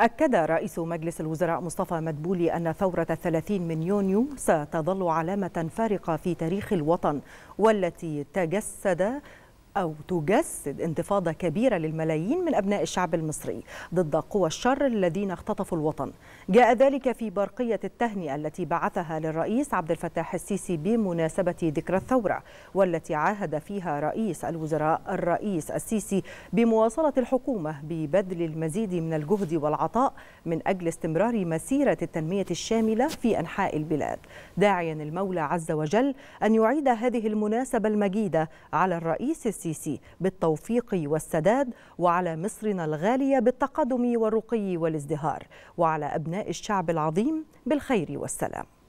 أكد رئيس مجلس الوزراء مصطفى مدبولي أن ثورة الثلاثين من يونيو ستظل علامة فارقة في تاريخ الوطن والتي تجسد أو تجسد انتفاضة كبيرة للملايين من أبناء الشعب المصري ضد قوى الشر الذين اختطفوا الوطن جاء ذلك في برقية التهنئة التي بعثها للرئيس عبد الفتاح السيسي بمناسبة ذكرى الثورة والتي عاهد فيها رئيس الوزراء الرئيس السيسي بمواصلة الحكومة ببذل المزيد من الجهد والعطاء من أجل استمرار مسيرة التنمية الشاملة في أنحاء البلاد داعيا المولى عز وجل أن يعيد هذه المناسبة المجيدة على الرئيس السيسي بالتوفيق والسداد وعلى مصرنا الغالية بالتقدم والرقي والازدهار وعلى أبناء الشعب العظيم بالخير والسلام